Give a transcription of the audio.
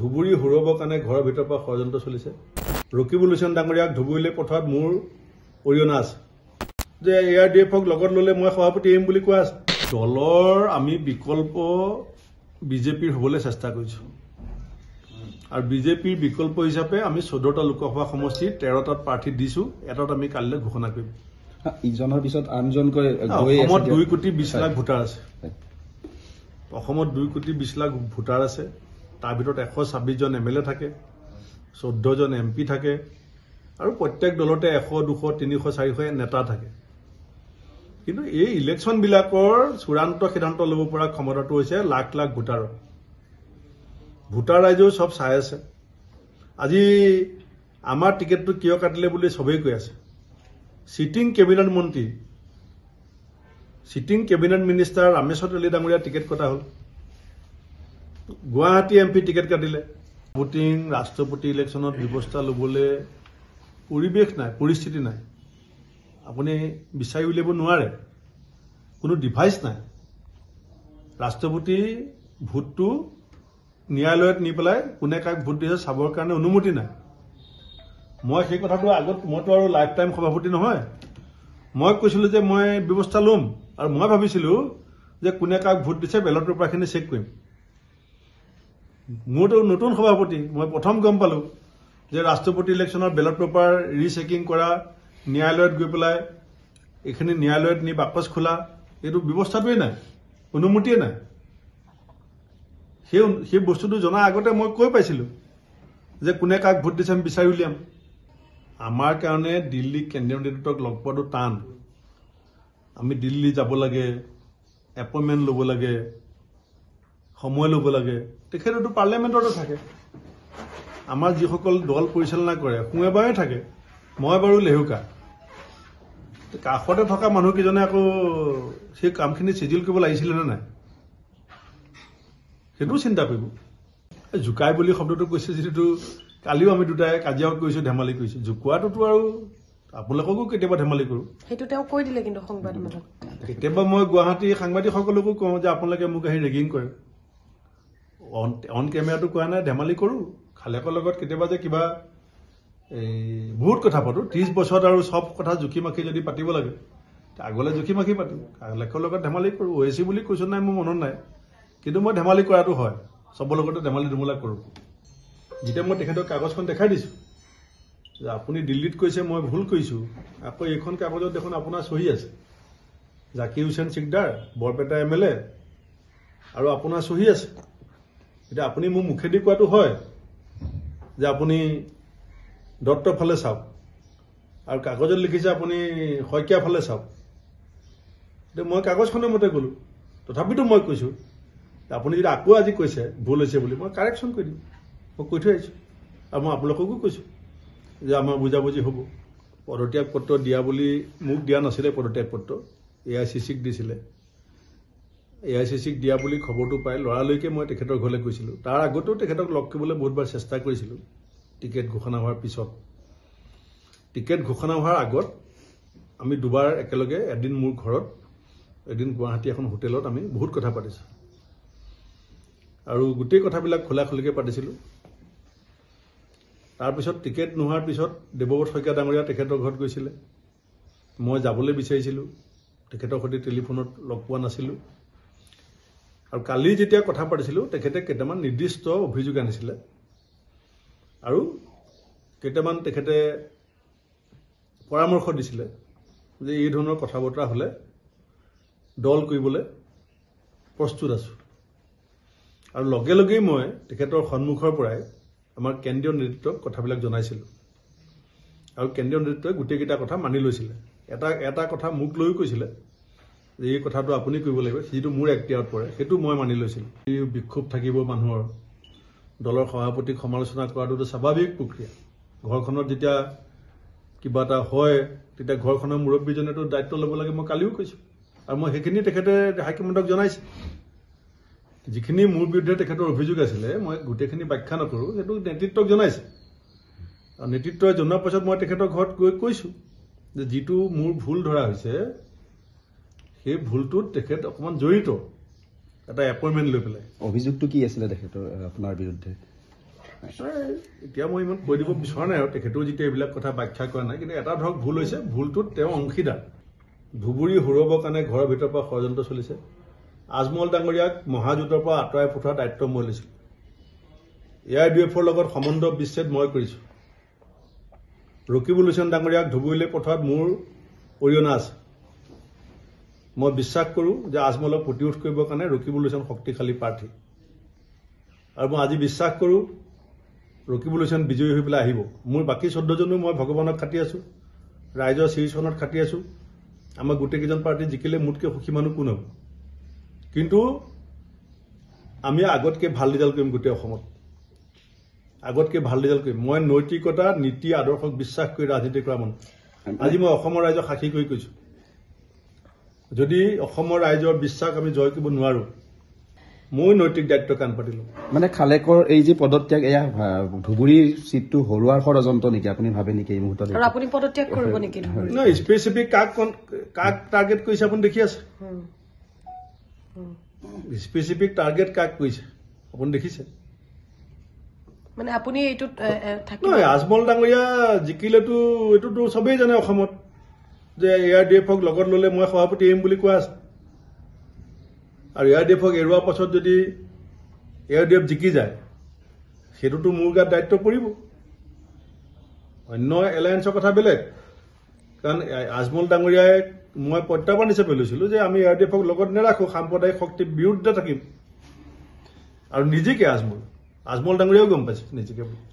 ধুবুৰী হুৰুৱাবৰ কাৰণে ঘৰৰ ভিতৰৰ পৰা ষড়যন্ত্ৰ চলিছে ৰকিবুল হুছেন ডাঙৰীয়াক ধুবুৰীলৈ পঠোৱাত মোৰ অৰিহণা আছে যে এ আৰ ডি এফক লগত ললে মই সভাপতি এম বুলি কোৱা আছে দলৰ আমি বিকল্প বিজেপিৰ হবলৈ চেষ্টা কৰিছোঁ আৰু বিজেপিৰ বিকল্প হিচাপে আমি চৈধ্যটা লোকসভা সমষ্টিত তেৰটাত প্ৰাৰ্থী দিছোঁ এটাত আমি কালিলৈ ঘোষণা কৰিম ইজনৰ পিছত আনজনকৈ অসমত দুই কোটি বিশ লাখ ভোটাৰ আছে অসমত দুই কোটি বিশ লাখ ভোটাৰ আছে তাৰ ভিতৰত এশ ছাব্বিছজন এম এল এ থাকে চৈধ্যজন এম পি থাকে আৰু প্ৰত্যেক দলতে এশ দুশ তিনিশ চাৰিশ নেতা থাকে কিন্তু এই ইলেকশ্যনবিলাকৰ চূড়ান্ত সিদ্ধান্ত ল'ব পৰা ক্ষমতাটো হৈছে লাখ লাখ ভোটাৰৰ ভোটাৰ ৰাইজেও চব চাই আছে আজি আমাৰ টিকেটটো কিয় কাটিলে বুলি চবেই কৈ আছে ছিটিং কেবিনেট মন্ত্ৰী sitting cabinet minister Rameswar Teli ডাঙৰীয়া টিকেট কটা হ'ল গুৱাহাটী এম পি টিকেট কাটিলে ভোটিং ৰাষ্ট্ৰপতি ইলেকশ্যনত ব্যৱস্থা ল'বলৈ পৰিৱেশ নাই পৰিস্থিতি নাই আপুনি বিচাৰি উলিয়াব নোৱাৰে কোনো ডিভাইচ নাই ৰাষ্ট্ৰপতি ভোটটো ন্যায়ালয়ত নি পেলাই কোনে কাক ভোট দিছে চাবৰ কাৰণে অনুমতি নাই মই সেই কথাটো আগত মইতো আৰু লাইফ টাইম সভাপতি নহয় মই কৈছিলোঁ যে মই ব্যৱস্থা ল'ম আৰু মই ভাবিছিলোঁ যে কোনে কাক ভোট দিছে বেলত পেপাৰখিনি চেক কৰিম মোৰতো নতুন সভাপতি মই প্ৰথম গম পালো যে ৰাষ্ট্ৰপতি ইলেকশ্যনৰ বেলট পেপাৰ ৰিচেকিং কৰা ন্যায়ালয়ত গৈ পেলাই এইখিনি ন্যায়ালয়ত নি বাকচ খোলা এইটো ব্যৱস্থাটোৱেই নাই অনুমতিয়ে নাই সেই সেই বস্তুটো জনাৰ আগতে মই কৈ পাইছিলোঁ যে কোনে কাক ভোট দিছে আমি বিচাৰি উলিয়াম আমাৰ কাৰণে দিল্লী কেন্দ্ৰীয় নেতৃত্বক লগ পোৱাটো টান আমি দিল্লী যাব লাগে এপইণ্টমেণ্ট ল'ব লাগে সময় ল'ব লাগে তেখেতেতো পাৰ্লিয়ামেণ্টতো থাকে আমাৰ যিসকল দল পৰিচালনা কৰে সোঁৱেবাৰে থাকে মই বাৰু লেহুকা কাষতে থকা মানুহকেইজনে আকৌ সেই কামখিনি চিজিল কৰিব লাগিছিলে নে নাই সেইটোও চিন্তা কৰিব জোকাই বুলি শব্দটো কৈছে যিটো কালিও আমি দুটাই কাজিয়াও কৰিছোঁ ধেমালি কৰিছোঁ জোকোৱাটোতো আৰু আপোনালোককো কেতিয়াবা ধেমালি কৰোঁ সেইটো তেওঁ কৈ দিলে কিন্তু সংবাদ কেতিয়াবা মই গুৱাহাটী সাংবাদিকসকলকো কওঁ যে আপোনালোকে মোক আহি ৰেগিং কৰে অন কেমেৰাটো কোৱা নাই ধেমালি কৰোঁ খালেকৰ লগত কেতিয়াবা যে কিবা এই বহুত কথা পাতোঁ ত্ৰিছ বছৰত আৰু চব কথা জুখি মাখি যদি পাতিব লাগে আগলৈ জুখি মাখি পাতোঁ খালেকৰ লগত ধেমালি কৰোঁ অ' চি বুলি কৈছোঁ নাই মোৰ মনত নাই কিন্তু মই ধেমালি কৰাটো হয় চবৰ লগতে ধেমালি ধুমলা কৰোঁ যেতিয়া মই তেখেতক কাগজখন দেখাই দিছোঁ যে আপুনি দিল্লীত কৈছে মই ভুল কৰিছোঁ আকৌ এইখন কাগজত দেখোন আপোনাৰ চহী আছে Zaki Hussain Sikdar Barpeta M L A আৰু আপোনাৰ চহী আছে এতিয়া আপুনি মোৰ মুখেদি কোৱাটো হয় যে আপুনি দত্ত ফালে চাওক আৰু কাগজত লিখিছে আপুনি শইকীয়া ফালে চাওক এতিয়া মই কাগজখনৰ মতে ক'লোঁ তথাপিতো মই কৈছোঁ আপুনি যদি আকৌ আজি কৈছে ভুল হৈছে বুলি মই কাৰেকশ্যন কৰি দিম মই কৈ থৈ আহিছোঁ আৰু মই আপোনালোককো কৈছোঁ যে আমাৰ বুজাবুজি হ'ব পদত্যাগ পত্ৰ দিয়া বুলি মোক দিয়া নাছিলে পদত্যাগ পত্ৰ এ আই চি চিক দিছিলে এ আই চি চিক দিয়া বুলি খবৰটো পাই লৰালৈকে মই তেখেতৰ ঘৰলৈ গৈছিলোঁ তাৰ আগতেও তেখেতক লগ কৰিবলৈ বহুতবাৰ চেষ্টা কৰিছিলোঁ টিকেট ঘোষণা হোৱাৰ পিছত টিকেট ঘোষণা হোৱাৰ আগত আমি দুবাৰ একেলগে এদিন মোৰ ঘৰত এদিন গুৱাহাটী এখন হোটেলত আমি বহুত কথা পাতিছোঁ আৰু গোটেই কথাবিলাক খোলা খুলিকৈ পাতিছিলোঁ তাৰপিছত টিকেট নোহোৱাৰ পিছত দেৱব্ৰত শইকীয়া ডাঙৰীয়া তেখেতৰ ঘৰত গৈছিলে মই যাবলৈ বিচাৰিছিলোঁ তেখেতৰ সৈতে টেলিফোনত লগ পোৱা নাছিলোঁ আৰু কালি যেতিয়া কথা পাতিছিলোঁ তেখেতে কেইটামান নিৰ্দিষ্ট অভিযোগ আনিছিলে আৰু কেইটামান তেখেতে পৰামৰ্শ দিছিলে যে এই ধৰণৰ কথা বতৰা হ'লে দল কৰিবলৈ প্ৰস্তুত আছোঁ আৰু লগে লগেই মই তেখেতৰ সন্মুখৰ পৰাই আমাৰ কেন্দ্ৰীয় নেতৃত্বক কথাবিলাক জনাইছিলোঁ আৰু কেন্দ্ৰীয় নেতৃত্বই গোটেইকেইটা কথা মানি লৈছিলে এটা এটা কথা মোক লৈও কৈছিলে এই কথাটো আপুনি কৰিব লাগিব যিটো মোৰ এক্টিয়াৰত পৰে সেইটো মই মানি লৈছিলোঁ এই বিক্ষোভ থাকিব মানুহৰ দলৰ সভাপতিক সমালোচনা কৰাটোতো স্বাভাৱিক প্ৰক্ৰিয়া ঘৰখনত যেতিয়া কিবা এটা হয় তেতিয়া ঘৰখনৰ মুৰব্বীজনেতো দায়িত্ব ল'ব লাগে মই কালিও কৈছোঁ আৰু মই সেইখিনি তেখেতে হাইকমাণ্ডক জনাইছোঁ যিখিনি মোৰ বিৰুদ্ধে তেখেতৰ অভিযোগ আছিলে মই গোটেইখিনি ব্যাখ্যা নকৰোঁ সেইটো নেতৃত্বক জনাইছে আৰু নেতৃত্বই জনোৱাৰ পাছত মই তেখেতৰ ঘৰত গৈ কৈছোঁ যে যিটো মোৰ ভুল ধৰা হৈছে সেই ভুলটোত তেখেত অকণমান জড়িত এটা এপইণ্টমেণ্ট লৈ পেলাই অভিযোগটো কি আছিলে তেখেতৰ আপোনাৰ বিৰুদ্ধে এতিয়া মই ইমান কৈ দিব বিচৰা নাই আৰু তেখেতেও যেতিয়া এইবিলাক কথা ব্যাখ্যা কৰা নাই কিন্তু এটা ধৰক ভুল হৈছে ভুলটোত তেওঁ অংশীদাৰ ধুবুৰী হৰুৱাবৰ কাৰণে ঘৰৰ ভিতৰৰ পৰা ষড়যন্ত্ৰ চলিছে আজমল ডাঙৰীয়াক মহাজোঁটৰ পৰা আঁতৰাই পঠোৱাৰ দায়িত্ব মই লৈছিলোঁ এ আই ডি এফৰ লগত সম্বন্ধ বিচ্ছেদ মই কৰিছোঁ ৰকিবুল হুচেন ডাঙৰীয়াক ধুবুৰীলৈ পঠোৱাত মোৰ অৰিহণা আছে মই বিশ্বাস কৰোঁ যে আজমলক প্ৰতিৰোধ কৰিবৰ কাৰণে ৰকিবুল হুছেইন শক্তিশালী প্ৰাৰ্থী আৰু মই আজি বিশ্বাস কৰোঁ ৰকিবুল হুছেইন বিজয়ী হৈ পেলাই আহিব মোৰ বাকী চৈধ্যজনো মই ভগৱানক খাটি আছো ৰাইজৰ শ্ৰীচৰণত খাটি আছোঁ আমাৰ গোটেইকেইজন প্ৰাৰ্থী জিকিলে মোতকৈ সুখী মানুহ কোন হ'ব কিন্তু আমি আগতকৈ ভাল ৰিজাল্ট কৰিম গোটেই অসমত আগতকৈ ভাল ৰিজাল্ট কৰিম মই নৈতিকতা নীতি আদৰ্শক বিশ্বাস কৰি ৰাজনীতি কৰা মানুহ আজি মই অসমৰ ৰাইজক সাক্ষী কৰি কৈছোঁ যদি অসমৰ ৰাইজৰ বিশ্বাস আমি জয় কৰিব নোৱাৰো মই নৈতিক দায়িত্ব কাম পাতিলো মানে খালেকৰ এই যে পদত্যাগ এয়া ধুবুৰীৰ চিটটো হৰুৱাৰ ষড়যন্ত্ৰ নেকি আপুনি ভাবে নেকি এই মুহূৰ্তত আপুনি পদত্যাগ কৰিব নেকি স্পেচিফিক কাক কাক টাৰ্গেট কৰিছে আপুনি দেখি আছে স্পেচিফিক টাৰ্গেট কাক কৰিছে আপুনি দেখিছে মানে আপুনি এইটোত আজমল ডাঙৰীয়া জিকিলেতো এইটোতো চবেই জানে অসমত যে এ আৰ ডি এফক লগত ললে মই সভাপতি এৰিম বুলি কোৱা আছে আৰু এ আৰ ডি এফক এৰোৱাৰ পাছত যদি এ আৰ ডি এফ জিকি যায় সেইটোতো মোৰ গাত দায়িত্ব পৰিব অন্য এলায়েন্সৰ কথা বেলেগ কাৰণ আজমল ডাঙৰীয়াই মই প্ৰত্যাহ্বান হিচাপে লৈছিলোঁ যে আমি এ আৰ ডি এফক লগত নেৰাখোঁ সাম্প্ৰদায়িক শক্তিৰ বিৰুদ্ধে থাকিম আৰু নিজিকে আজমল আজমল ডাঙৰীয়াও গম পাইছে নিজেকে